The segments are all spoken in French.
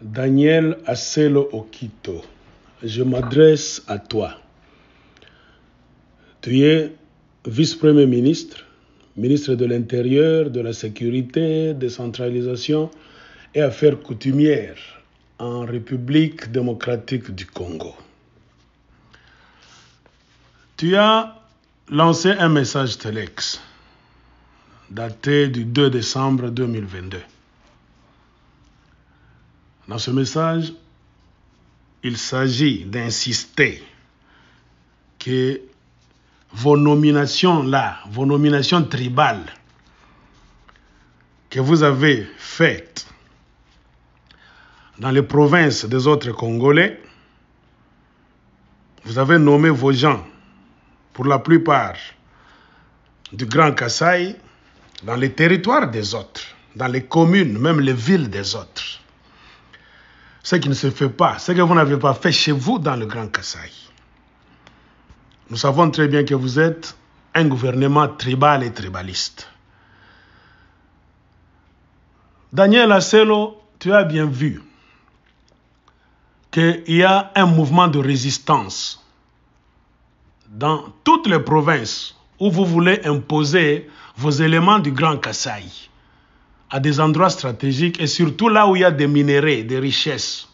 Daniel Asselo Okito, je m'adresse à toi. Tu es vice-premier ministre, ministre de l'Intérieur, de la Sécurité, décentralisation et affaires coutumières en République démocratique du Congo. Tu as lancé un message Telex daté du 2 décembre 2022 dans ce message, il s'agit d'insister que vos nominations là, vos nominations tribales que vous avez faites dans les provinces des autres Congolais, vous avez nommé vos gens, pour la plupart, du Grand Kassai, dans les territoires des autres, dans les communes, même les villes des autres ce qui ne se fait pas, ce que vous n'avez pas fait chez vous dans le Grand Kassai. Nous savons très bien que vous êtes un gouvernement tribal et tribaliste. Daniel Asselo, tu as bien vu qu'il y a un mouvement de résistance dans toutes les provinces où vous voulez imposer vos éléments du Grand Kassai à des endroits stratégiques et surtout là où il y a des minerais, des richesses,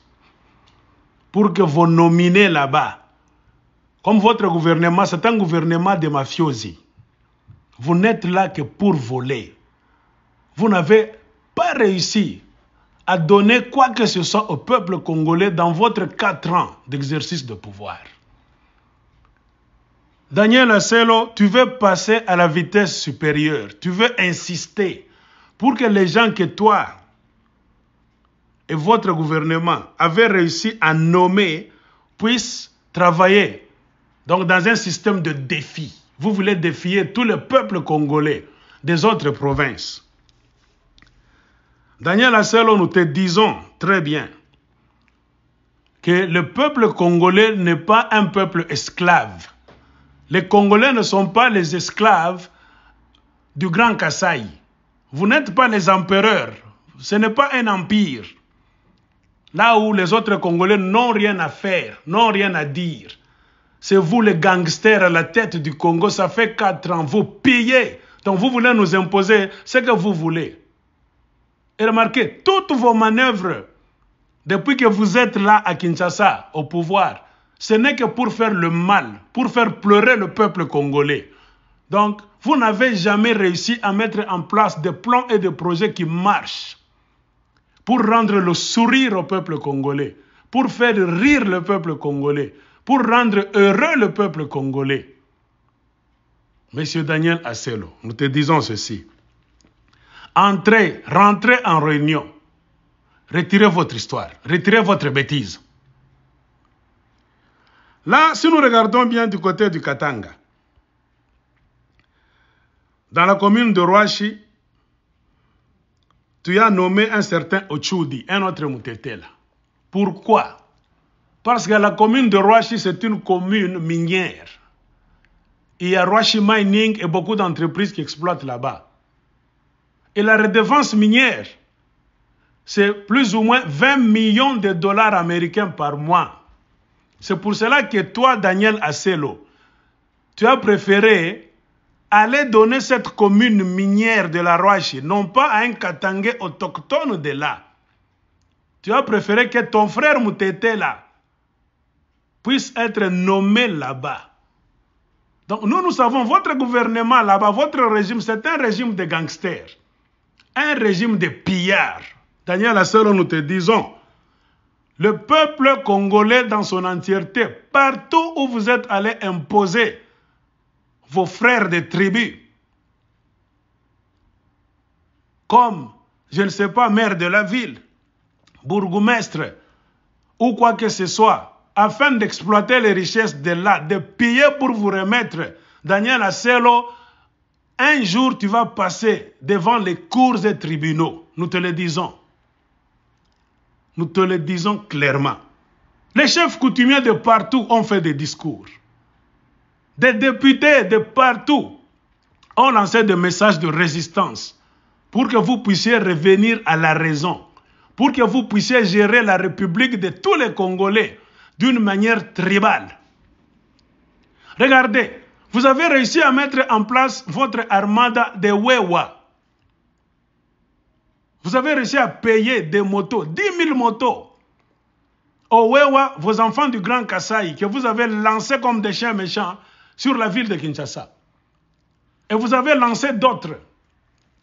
pour que vous nominez là-bas. Comme votre gouvernement, c'est un gouvernement de mafiosi. Vous n'êtes là que pour voler. Vous n'avez pas réussi à donner quoi que ce soit au peuple congolais dans votre quatre ans d'exercice de pouvoir. Daniel Asselo, tu veux passer à la vitesse supérieure, tu veux insister pour que les gens que toi et votre gouvernement avez réussi à nommer puissent travailler donc dans un système de défi. Vous voulez défier tout le peuple congolais des autres provinces. Daniel Asselo, nous te disons très bien que le peuple congolais n'est pas un peuple esclave. Les Congolais ne sont pas les esclaves du Grand Kassai. Vous n'êtes pas les empereurs. Ce n'est pas un empire. Là où les autres Congolais n'ont rien à faire, n'ont rien à dire. C'est vous les gangsters à la tête du Congo. Ça fait quatre ans. Vous payez. Donc vous voulez nous imposer ce que vous voulez. Et remarquez, toutes vos manœuvres, depuis que vous êtes là à Kinshasa, au pouvoir, ce n'est que pour faire le mal, pour faire pleurer le peuple congolais. Donc, vous n'avez jamais réussi à mettre en place des plans et des projets qui marchent pour rendre le sourire au peuple congolais, pour faire rire le peuple congolais, pour rendre heureux le peuple congolais. Monsieur Daniel Asselo, nous te disons ceci. Entrez, rentrez en réunion. Retirez votre histoire, retirez votre bêtise. Là, si nous regardons bien du côté du Katanga, dans la commune de Roachi, tu as nommé un certain Ochoudi, un autre Moutetel. Pourquoi Parce que la commune de Roachi, c'est une commune minière. Il y a Roachi Mining et beaucoup d'entreprises qui exploitent là-bas. Et la redevance minière, c'est plus ou moins 20 millions de dollars américains par mois. C'est pour cela que toi, Daniel Acelo, tu as préféré allez donner cette commune minière de la Roche, non pas à un Katangé autochtone de là. Tu as préféré que ton frère Moutete là puisse être nommé là-bas. Donc nous, nous savons, votre gouvernement là-bas, votre régime, c'est un régime de gangsters, un régime de pillards. Daniel Asselo, nous te disons, le peuple congolais dans son entièreté, partout où vous êtes allé imposer vos frères des tribus, comme, je ne sais pas, maire de la ville, bourgmestre ou quoi que ce soit, afin d'exploiter les richesses de là, de piller pour vous remettre. Daniel Asselo, un jour tu vas passer devant les cours et tribunaux. Nous te le disons. Nous te le disons clairement. Les chefs coutumiers de partout ont fait des discours. Des députés de partout ont lancé des messages de résistance pour que vous puissiez revenir à la raison, pour que vous puissiez gérer la République de tous les Congolais d'une manière tribale. Regardez, vous avez réussi à mettre en place votre armada de Wewa. Vous avez réussi à payer des motos, 10 000 motos. aux Wewa, vos enfants du Grand Kassai, que vous avez lancés comme des chiens méchants, sur la ville de Kinshasa. Et vous avez lancé d'autres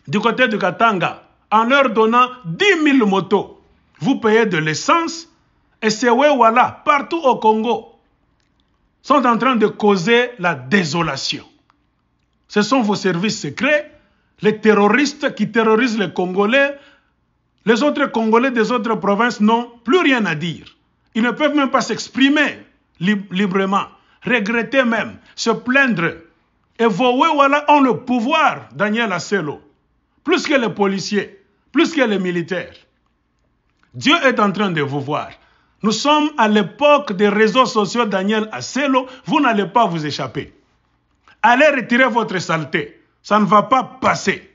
du côté de Katanga en leur donnant 10 000 motos. Vous payez de l'essence et ces Wewala, partout au Congo, sont en train de causer la désolation. Ce sont vos services secrets, les terroristes qui terrorisent les Congolais. Les autres Congolais des autres provinces n'ont plus rien à dire. Ils ne peuvent même pas s'exprimer librement regretter même, se plaindre. Et vos voilà ont le pouvoir, Daniel Asselo, plus que les policiers, plus que les militaires. Dieu est en train de vous voir. Nous sommes à l'époque des réseaux sociaux Daniel Asselo, vous n'allez pas vous échapper. Allez retirer votre saleté, ça ne va pas passer.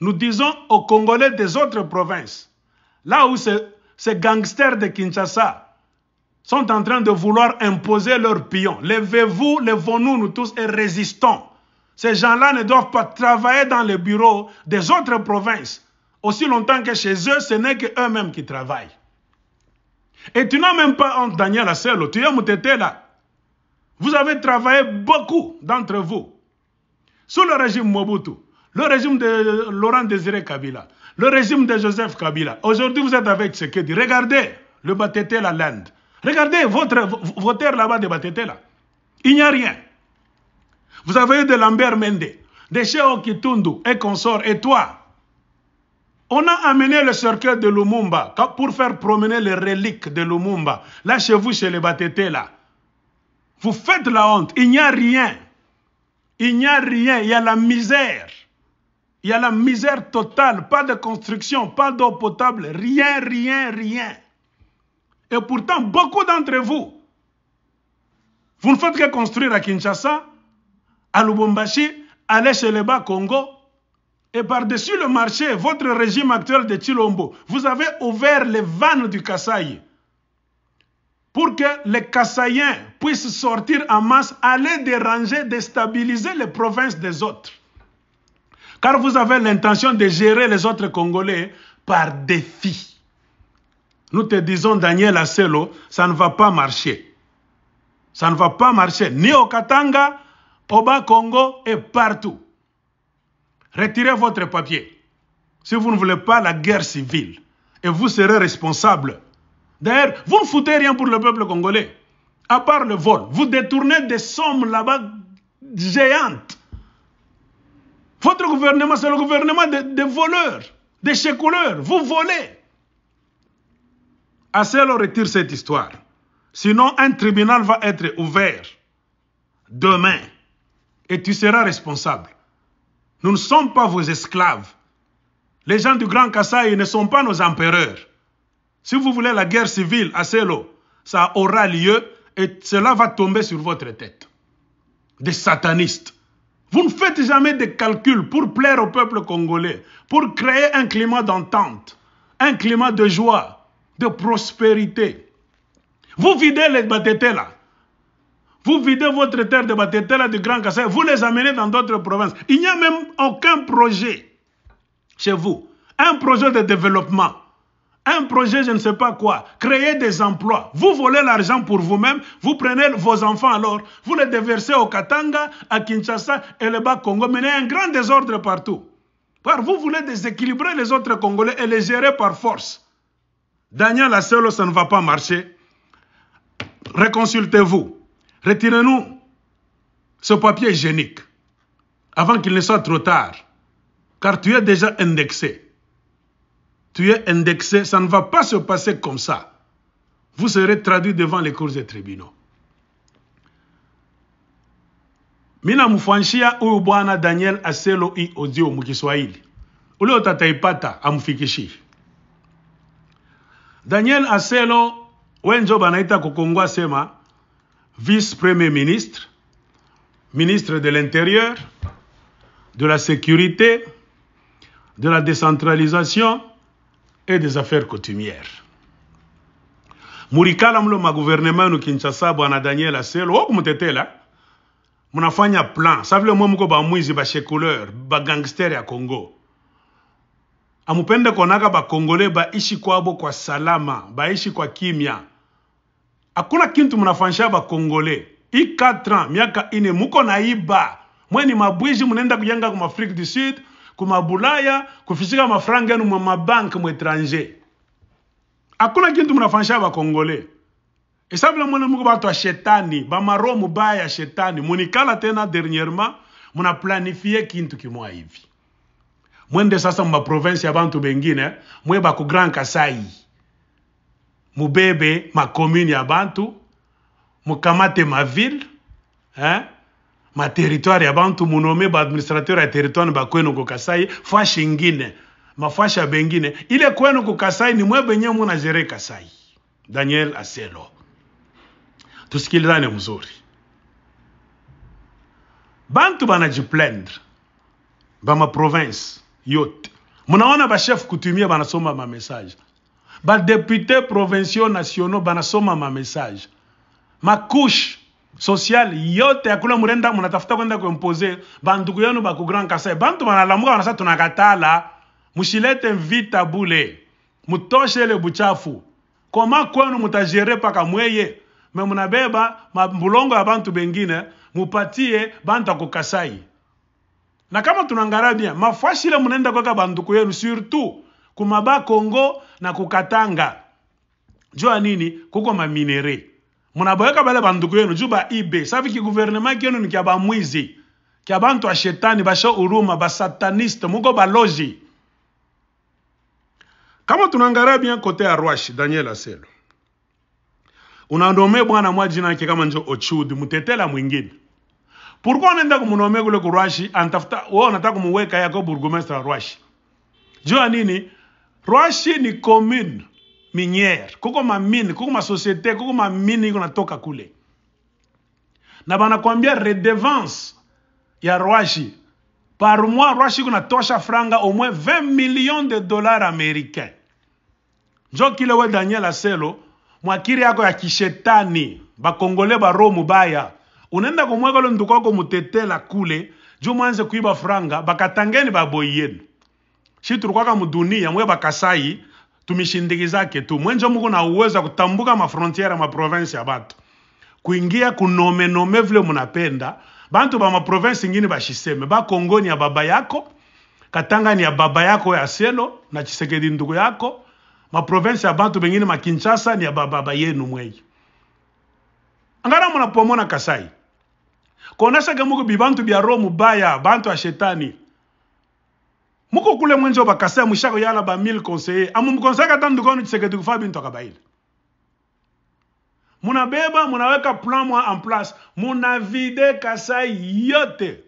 Nous disons aux Congolais des autres provinces, là où ces gangsters de Kinshasa sont en train de vouloir imposer leur pions. Levez-vous, levons-nous, nous tous, et résistons. Ces gens-là ne doivent pas travailler dans les bureaux des autres provinces. Aussi longtemps que chez eux, ce n'est qu'eux-mêmes qui travaillent. Et tu n'as même pas honte, Daniel Asselo. Tu es mouteté là. Vous avez travaillé beaucoup d'entre vous. Sous le régime Mobutu, le régime de Laurent Désiré Kabila, le régime de Joseph Kabila. Aujourd'hui, vous êtes avec ce dit, Regardez le Batete la Regardez votre, vos là-bas de Batete, Il n'y a rien. Vous avez eu de Lambert Mende, de Cheo et consorts, et toi. On a amené le cercueil de Lumumba pour faire promener les reliques de Lumumba. Là, chez vous, chez les Batete, Vous faites la honte. Il n'y a rien. Il n'y a rien. Il y a la misère. Il y a la misère totale. Pas de construction, pas d'eau potable. Rien, rien, rien. Et pourtant, beaucoup d'entre vous, vous ne faites que construire à Kinshasa, à Lubumbashi, aller chez les Congo. Et par-dessus le marché, votre régime actuel de Chilombo, vous avez ouvert les vannes du Kassai pour que les Kassaïens puissent sortir en masse, aller déranger, déstabiliser les provinces des autres. Car vous avez l'intention de gérer les autres Congolais par défi. Nous te disons, Daniel Asselo, ça ne va pas marcher. Ça ne va pas marcher, ni au Katanga, au Bas-Congo et partout. Retirez votre papier. Si vous ne voulez pas la guerre civile, et vous serez responsable. D'ailleurs, vous ne foutez rien pour le peuple congolais, à part le vol. Vous détournez des sommes là-bas géantes. Votre gouvernement, c'est le gouvernement des voleurs, des chécouleurs. Vous volez. Asselo retire cette histoire. Sinon, un tribunal va être ouvert demain et tu seras responsable. Nous ne sommes pas vos esclaves. Les gens du Grand Kassai ne sont pas nos empereurs. Si vous voulez la guerre civile à ça aura lieu et cela va tomber sur votre tête. Des satanistes. Vous ne faites jamais de calculs pour plaire au peuple congolais, pour créer un climat d'entente, un climat de joie, de prospérité. Vous videz les Batetela. Vous videz votre terre de Batetela, de Grand Kassai, vous les amenez dans d'autres provinces. Il n'y a même aucun projet chez vous. Un projet de développement. Un projet, je ne sais pas quoi. Créer des emplois. Vous volez l'argent pour vous-même. Vous prenez vos enfants alors. Vous les déversez au Katanga, à Kinshasa et le Bas-Congo. Mais un grand désordre partout. vous voulez déséquilibrer les autres Congolais et les gérer par force. Daniel la ça ne va pas marcher. reconsultez vous Retirez-nous ce papier hygiénique avant qu'il ne soit trop tard. Car tu es déjà indexé. Tu es indexé, ça ne va pas se passer comme ça. Vous serez traduit devant les cours des tribunaux. mina Daniel Aselo i mukiswahili ule Daniel Aselo Wenjoba banaita Kokongwa sema vice premier ministre, ministre de l'Intérieur, de la Sécurité, de la décentralisation et des affaires coutumières. Murikala mlo gouvernement nu Kinshasa bwana Daniel Aselo okumutetela fanya plan savile mwe muko bamwizi ba bagangster ya Congo amupende konaka bakongole baishi kwabo kwa salama baishi kwa kimya akuna kintu munafanyisha bakongole i 4 ans miaka ine muko naiba mweni mabwiji munenda kujenga ku maafrike du sud ku mabulaya kufisika mafranga yenu mwa mwetranger hakuna kintu munafanyisha bakongole esabila mwene muko batu ya shetani bamaro mubaya ya shetani munikala tena dernièrement munaplanifie kintu kimoya hivi mwende sasa mumaprovensi ya bantu bengine mwe baku grand kasai mubebe makomune ya bantu mukamate maville eh? materitware ya bantu munome baadministrateur ya teritware bakwenu ku kasai fashi ingine mafasha bengine ile kwenu ku kasai ni mwebenye jere kasai daniel aselo tusikilizane mzuri bantu banajiplendre bamaprovince yote. Mnaona bashefu kutumia banasoma ba député provinsio nationaux banasoma Ma couche sociale yote akula murenda munatafuta kwenda kuimpoze banduku yenu ku Grand Kasai. Bantu banalamuka banasa, tunakatala mushilete mvita bule mutoshele buchafu koma kwenu mutajere paka mweye me munabeba mabulongo ya bantu bengine mupatie bantu kasai na kama tunangalia bien mafwashile munaenda kwaka banduku yenu surtout kumaba Kongo na kukatanga jua nini kuko ma maminere munaboyeka bale banduku yenu juba ibe safi ki gouvernement kienu ni kya bamwizi kya bantu a shetani basho uruma basataniste muko baloji kama tunangalia bien kote ya Rwashi Daniel Aselo unaondome bwana mwa jina yake kama njo Ochudi mutetela mwingine Pourquoi anaenda kumnomea kule kurwashi? Anatafuta wao, oh, anataka kumweka yako burgomestre wa Rwashi. Jua nini? Rwashi ni commune miniere, kuko mamini, kuko masosiete, kuko mamini iko natoka kule, na banakwambia redevance ya Rwashi par mois, Rwashi iko natosha franga au moins 20 millions de dollars américains. Njo kile we Daniel Aselo mwakiri yako ya kishetani bakongole baro mubaya unaenda kumweka ule wako mutetela kule juu mwanze kuiba franga bakatangeni baboyi yenu shi tulikwaka mudunia mwe bakasai tumishindikizake tu mwenje muko na uwezo kutambuka mafrontiere maprovensi ya batu kuingia kunomenome vile munapenda bantu ba maprovensi ingine bashiseme bakongoni ya baba yako katangani ya baba yako ya selo na chisekedi ndugu yako maprovensi ya bantu bengine makinshasa ni ya bababa yenu mweyi angara munapomona kasai konashaka muko bibantu bya roho mubaya bantu ya shetani muko kule mwenje bakasea mwishako yala ba mille conseiller amumkonsaka ta ndukoni chisekedi kufaa bintu akabaila munabeba munaweka plan mwa en place munavide kasai yote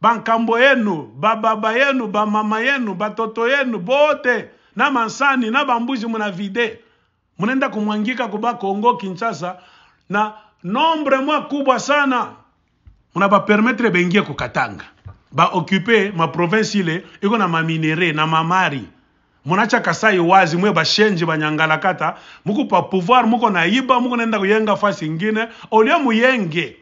bankambo yenu bababa yenu bamama yenu batoto yenu bote na mansani na bambuzi munavide munaenda kumwangika kuba Kongo Kinshasa na nombre mwa kubwa sana ba munabapermetre bengie kukatanga baokupe maprovensi ile iko na maminere na mamari munacha kasai wazi mwe bashenji kata muku pa pouvoir muko naiba muko naenda kuyenga fasi ingine olio muyenge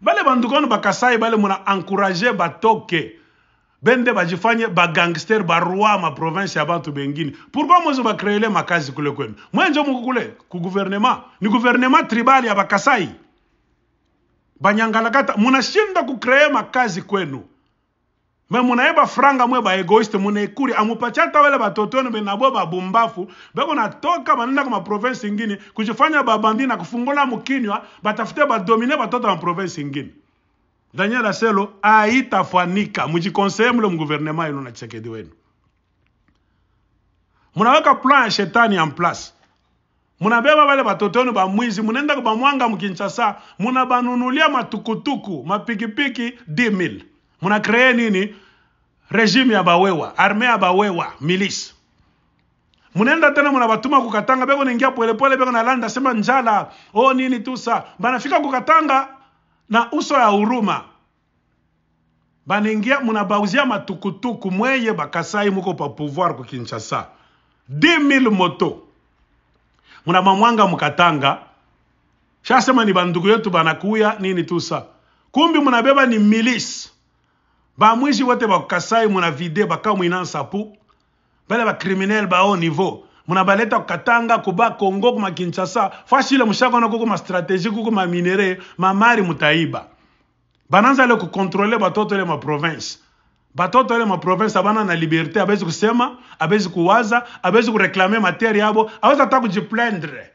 bale bandukano bakasai bale muna encourage batoke bende bajifanye roi ma province ya bantu bengine pourquoi mwezo bakreele makazi kule kwenu mwenjo muku kule ku gouvernement ni gouvernement tribal ya bakasai banyangalakata munashinda kukreye makazi kwenu me munayeba franga mwe baegoiste munaikuli amupatia hata wale batotoni benabo babumbafu beko natoka banenda ku maprovensi ingine kujifanya babandi na kufungola mukinywa batafute badomine batoto ya maprovensi ingine Daniel Aselo haitafanika, mujikonseye mule mguvernema ilo na Tshisekedi wenu. Munaweka plan ya shetani en place munabeba bale batotoni ba mwizi munenda kubamwanga mukinshasa munabanunulia matukutuku mapikipiki 10000 kreye nini regime ya bawewa arme ya bawewa milisi munaenda tena munabatuma kukatanga beko naingia polepole beko nalanda sema njala o oh, nini tusa banafika kukatanga na uso ya huruma banaingia munabauzia matukutuku mweye bakasai muko pa pouvoir ku kinshasa 10000 moto muna mamwanga mkatanga shasema ni bandugu yetu banakuya nini tusa kumbi munabeba ni milisi bamwishi wote bakukasai muna vide baka mwinansa pu bale bakriminel ba haut niveau munabaleta kukatanga kuba kongo kuma kinshasa fashile mushakona kuko mastratégie kuko maminere mamari mutaiba bananza le kukontrole batoto le maprovince Batoto wale maprovensa bana na liberté, abezi kusema, abezi kuwaza, abezi kureklame materi yabo, abezi hata kujiplendre.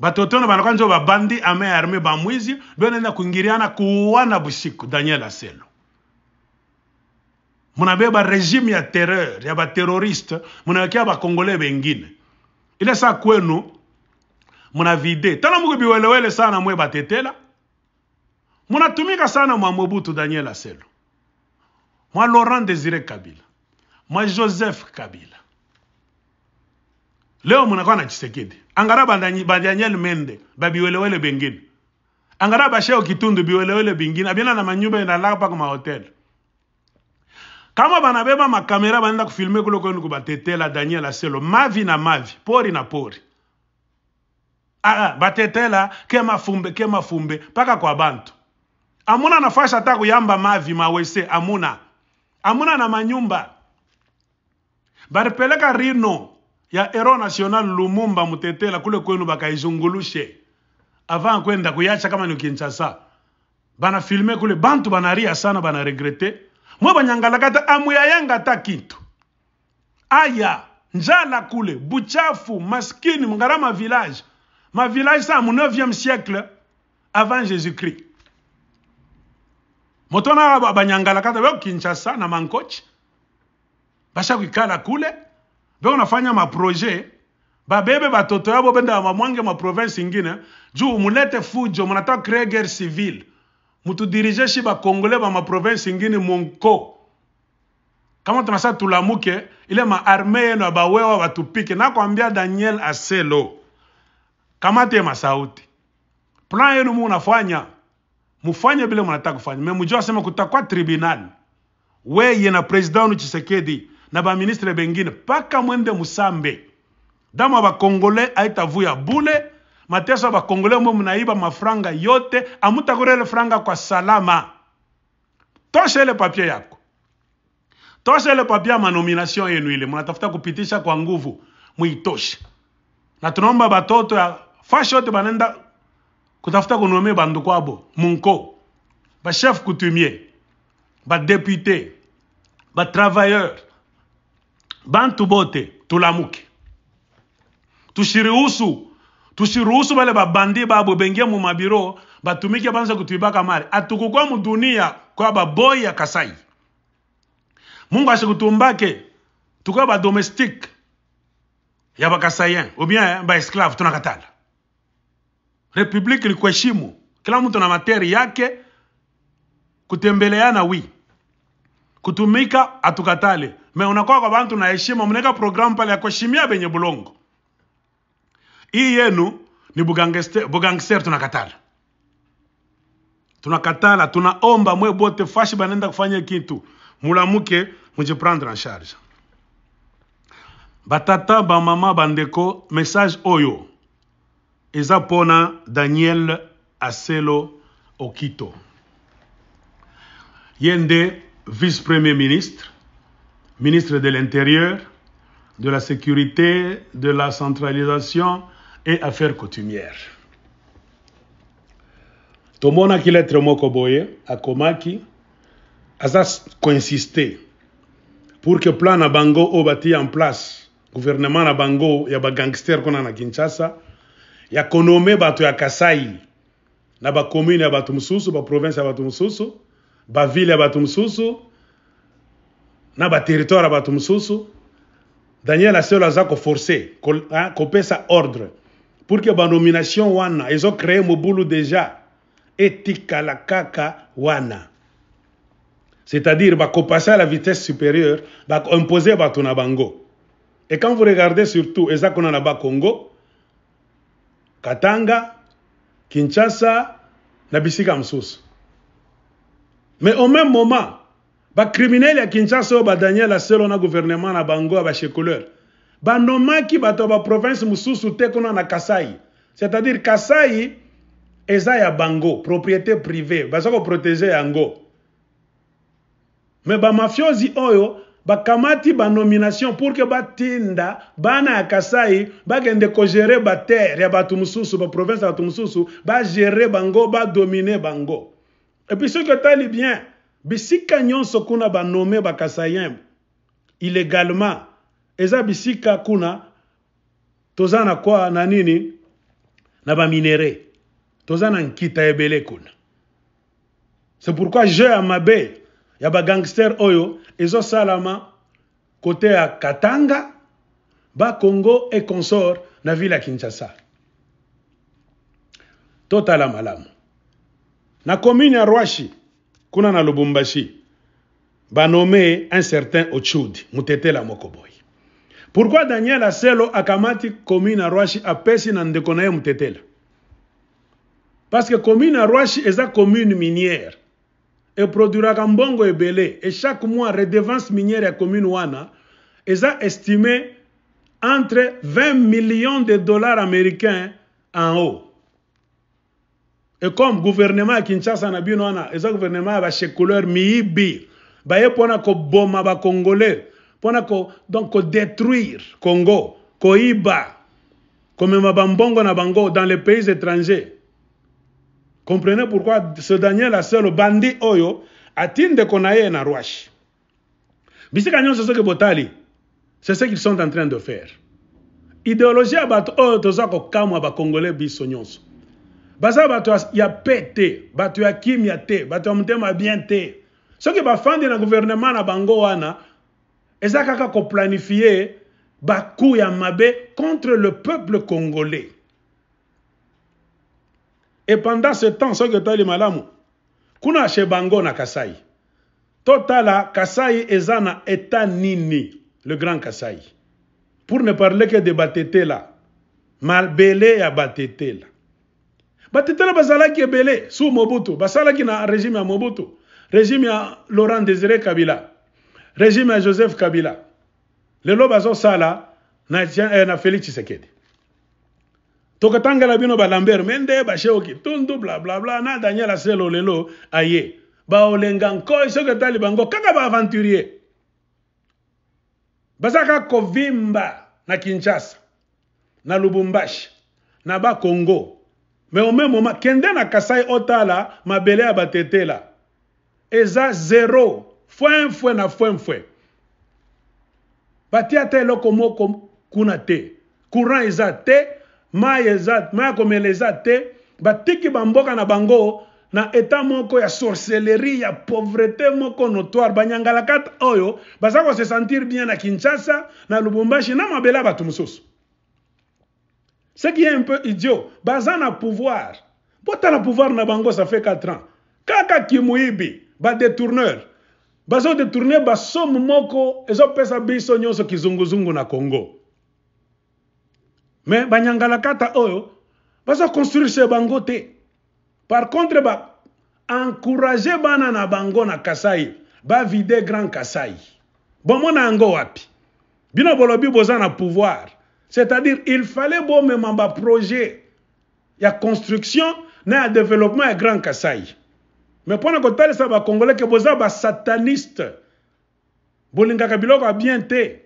Batoto na banakuwa njo babandi ame arme bamwizi, na kuingiriana kuuana busiku Daniel aselo. Munabeba regime ya terreur ya bateroriste, munawekea bakongole bengine. Ile saa kwenu munavide. Tana Mungu sana mwe batetela. Munatumika sana mwa Mobutu Daniel aselo. Moi, Laurent Désiré Kabila. Moi, Joseph Kabila. Leo mnakuwa na Chisekedi. Angara ba Daniel Mende, ba biwelewele bengine. Angara ba Sheo Kitundu biwelewele bengine. Abiana na manyumba inalala mpaka ma hotel. Kama banabeba makamera banaenda kufilme kulo kwenu kubatetela Daniel Aselo mavi na mavi, pori na pori. Ah, ah batetela kema fumbe kema fumbe mpaka kwa bantu. Amuna nafasi hata kuyamba mavi mawese amuna. amuna na manyumba baripeleka rino ya ero national Lumumba Mutetela kule kwenu bakaizungulushe avant kwenda kuyacha kama ni kinchasa. Bana filme kule bantu banaria sana bana regrete. Mwe banyangalakata amuyayanga ta kitu. Aya, njala kule, buchafu, maskini, m'garama ma village. Ma village sa mu 9e siècle avant Jésus-Christ. moto wana banyangala kata beko kinshasa na mankochi basha kuikala kule beko nafanya maproje babebe batoto yabo benda mamwange maprovince ingine juu mulete fujo munataka kree guerre civile mutudirige shi bakongole ba maprovince ingine monko kama tunasa tulamuke ile maarme yenu abawewa batupike nakwambia daniel aselo kamate masauti plan yenu munafanya mufanye bile mnataka kufanya memujua asema kutakuwa tribunal weye na president wanu chisekedi na baministre bengine mpaka mwende musambe damu ya bakongole aitavuya bule mateso ya bakongole mwe mnaiba mafranga yote amutakorele franga kwa salama tosha ile papie yako tosha ile papie ya manomination yenu ile mnatafuta kupitisha kwa nguvu muitoshe na tunaomba batoto ya fashi yote banenda kutafuta kunomea bandu kwabo munko bachef coutumier ba député ba travailleur bantu bote tulamuke tushiruhusu tusiruhusu bale babandi babo bengie mu mabiro batumike banza kutuibaka mali atukukwa mudunia kwa baboi ya kasai mungu asikutumbake tukuwa badomestique ya bakasayen ou bien baesclave tunakatala republiki likuheshimu kila mtu na materi yake, kutembeleana wi kutumika atukatale me unakuwa kwa bantu na heshima, mneka program pale ya kuheshimia benye bulongo hii yenu ni bugangster, bugangster tunakatala, tunakatala, tunaomba mwe bote fashi banenda kufanya kitu mulamuke mujiprendre en charge batata bamama bandeko message oyo eza daniel aselo okito Yende, vice premier ministre ministre de l'intérieur de la sécurité de la centralisation et affaires coutumières Tomona lettre Mokoboye, boye Komaki. a insisté pour que le plan nabango bango soit en place gouvernement na bango ya bagangster a na kinshasa ya konome bato ya Kasai na bakomune ya bato ba province ya bato ba ville ya bato mususu na territoire ya bato mususu daniel a forcer ko, ko sa ordre pour que ba nomination wana créé mobulu deja la kaka wana c'est-à-dire bakopase à la vitesse supérieure imposer tout na bango et quand vous regardez surtout eza kuna na Congo. Katanga, Kinshasa na bisika Mais au même moment, criminels à Kinshasa Daniel badaniela selo na gouvernement na bango ya bashekuleur banomaki bato la province nous te kuna na Kasai. C'est-à-dire Kasai eza ya bango, propriété privée, baza protéger yango. ba bamafiozi oyo bakamati banomination pour ke batinda bana ya kasai bakende kogere batere ya bato mosusu baprovince ya bato mosusu bagere bango badomine bango epuis soki otali bien bisika nyonso kuna banome bakasayen illegalement eza bisika kuna toza na kwa na nini na baminere toza na nkita ebele kuna c'est pourquoi jeu ya mabe ya bagangster oyo ezosalama kote ya katanga bakongo e consort na ville ya kinshasa totala malamu na commune ya rwashi kuna na lubumbashi banome un certain ochudi mutetela moko boye pourkui daniel aselo akamati commune ya rwashi apesi na ndeko na ye mutetela parce que commune ya rwashi eza commune minière Et mbongo ebele et chaque mois redevance minière ya commune wana ont estimé entre 20 millions de dollars américains en haut et comme gouvernement de kinshasa na bino wana le gouvernement ya couleur miibi baye boma ba congolais. pona ko, donc le congo iba comme bambongo na bango dans les pays étrangers Comprenez pourquoi ce Daniel la aselo bandi oyo atinde konaye na rwashi. Bisika nyonso soki botali, c'est ce qu'ils sont en train de faire. Idéologie abato bato oyo oh, toza ba congolais biso nyonso. Baza bato ya pe te, bato ya kimia te, bato ya motema bien te. Soki bafandi na gouvernement na bango wana, ezaka kaka planifier baku ya mabe contre le peuple congolais. Et pendant ce temps ce que tu malamu kuna chez na kasai totala kasai ezana eta nini le grand kasai pour ne parler que de batetela Malbele ya batetela batetela est belé. sous mobutu basalaki na régime à mobutu régime à laurent désiré kabila régime à joseph kabila lelo bazosala na, eh, na félix tshisekedi tokotangela bino balambert me nde basheo kitundu blablabla na daniel aselo lelo aye baolenga nkoi soki otali bango kaka baaventurier baza kaka kovimba na kinshasa na lubumbashi na bakongo me ome moma kende na kasai otala mabele ya batetela eza zero fwemfwe na fwemfwe batia te eloko moko kuna te courant eza te mai eza mai ya komela eza te batiki bamboka na bango na eta moko ya sorcellerie ya pauvreté moko notoire banyangala kate oyo baza kose sentir bien na kinshasa na lubumbashi na mabele ya bato mosusu ce qui est un peu idiot baza na pouvoir botala pouvoir na bango ça fait 4 ans kaka kimuyibi badétourneur bazodétourne basomo moko ezopesa biso nyonso kizunguzungu na congo me banyangalakata oyo oh, oh, bazoconstruire chez bango te par contre encourager bana na bango na kasai vider grand kasai bomona na wapi bino bolobi boza na pouvoir c'est-à-dire il fallait bomema projet, ya construction na ya développement a grand kasai me mpo na kotalisa Congolais ke boza sataniste, bolingaka biloko ya bien te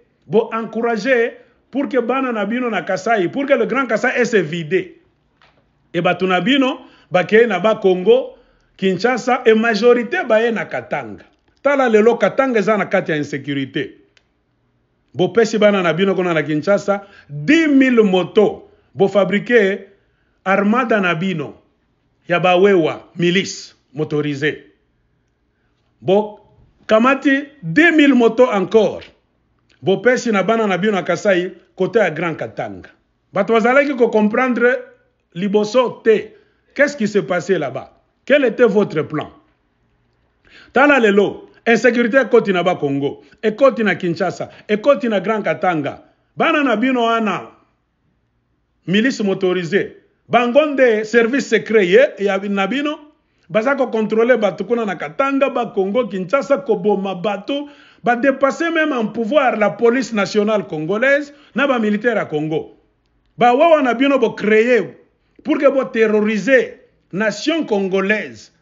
encourager pour que bana Nabino na kasai pour que le grand kasai ait se vide. et ba na bino bakeye na Congo, kinshasa e majorité baye na katanga tala lelo katanga za na kati ya insécurité bopesi bana Nabino bino Kinshasa, na kinshasa 10000 moto fabriquer armada nabino yabawewa ya bawewa milice Kamati, 10 000 moto encore bopesi na bana na bino na kasai kota ya grand katanga bato bazalaki kocomprendre liboso te qu'est-ce qui se passé là-bas quel était votre plan tala lelo insécurité ekoti na bakongo ekoti na kinshasa ekoti na grand katanga bana na bino wana milice motorisé bango nde service secret ye ya na bino baza kokontrole bato kuna na katanga bakongo kinshasa koboma bato va dépasser même en pouvoir la police nationale congolaise na ba militaire à Congo ba wawa na bino bo créer pour que bo terroriser nation congolaise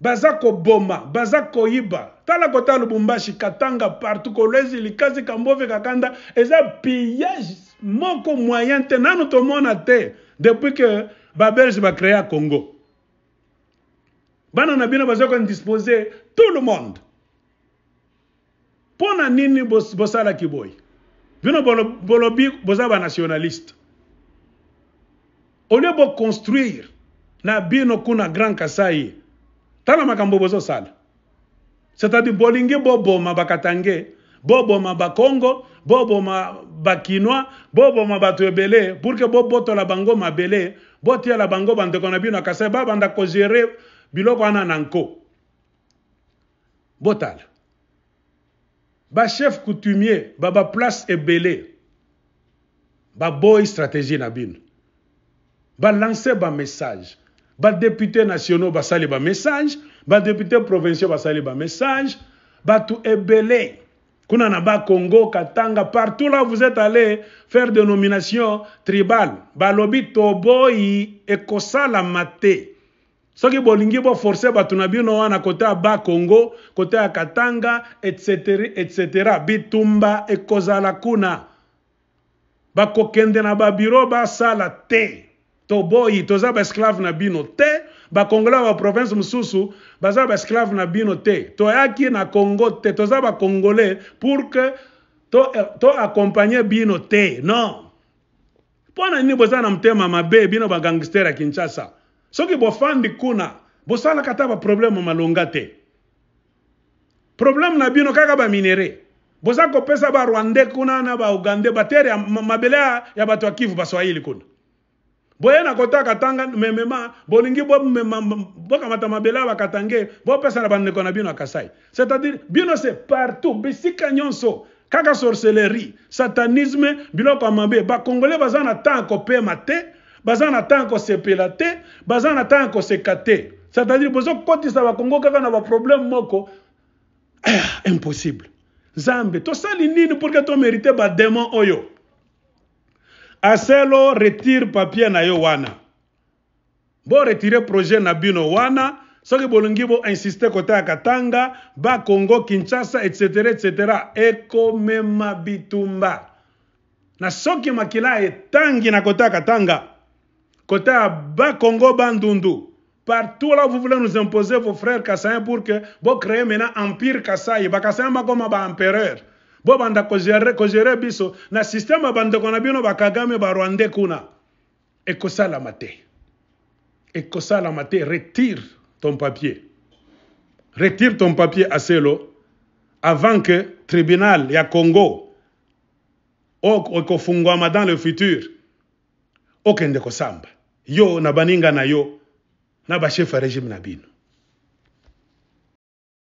baza koboma baza koyiba tala kota bumbashi katanga partout kolwezi likasi kambove kakanda eza pillage moko moyen te nanu mona te depuis que babelge à congo bana na bino baza disposer tout le monde mpo na nini bosalaki boye bino bolobi boza banationaliste olie boconstruire na bino kuna grand kasai tala makambo bozosala c'est-à-dire bolingi boboma bakatange boboma bakongo boboma bakinois boboma bato ebele pour ke bobotola bango mabele botiala bango bandeko na bino ya kasai babanda kogere biloko wana na nko botala ba chef coutumier place belé. belle, boy stratégie na un message, Ba députés nationaux basali bamessage députés provinciaux basali bamessage bato Vous kuna na Congo katanga partout là vous êtes allé faire des nominations tribales, tribale balobi boy ekosalama te soki bolingi boforce bato na bino wana kote ya bakongo kote ya katanga etc etc bitumba ekozala kuna bakokende na babiro basala te toboyi toza baesclave na bino te bakongole ya baprovince mosusu baza baesclave na bino te toyaki na congo te toza bakongole pour que toaccompagne to, to bino te non mpo na nini boza na motema mabe bino bagangster ya kinshasa soki bofandi kuna bosalaka ata baproblème malonga te problème na bino kaka baminere boza kopesa barwande kuna na baugande batere ya mabele ya bato ya kivu baswahili kuna boye na kotaka tanga memema bolingi bokamata mabele bakatange bopesa na bandeko na bino ya kasai c'est-à-dire bino se partout bisika nyonso kaka sorcellerie satanisme biloko ya mabe bakongole baza na temps ya kopema te baza na ntango kosepela te baza na ntango koseka te c'est-à-dire bozokotisa bakongo kaka na baproblème moko eh, impossible nzambe tosali nini pour ke tomerite bademon oyo aselo retire papier na yo wana boretire projet na bino wana soki bolingi boinsiste kotala katanga bakongo kinshasa etc etc ekomema bitumba na soki makila etangi na kotala katanga Côté à Congo Bandundu. Partout là, vous voulez nous imposer vos frères Kassaïens pour que vous créez maintenant empire Kassaï. Ba Kassaïen ba comme empereur. Bo banda kogere kogere biso na système bande kona bino ba Kagame ba Rwanda kuna. ça, la maté. ça, la maté retire ton papier. Retire ton papier à Celo, avant que tribunal ya Congo kofungwama dans le futur okende kosamba yo na baninga na yo na bashefe ya regime na bino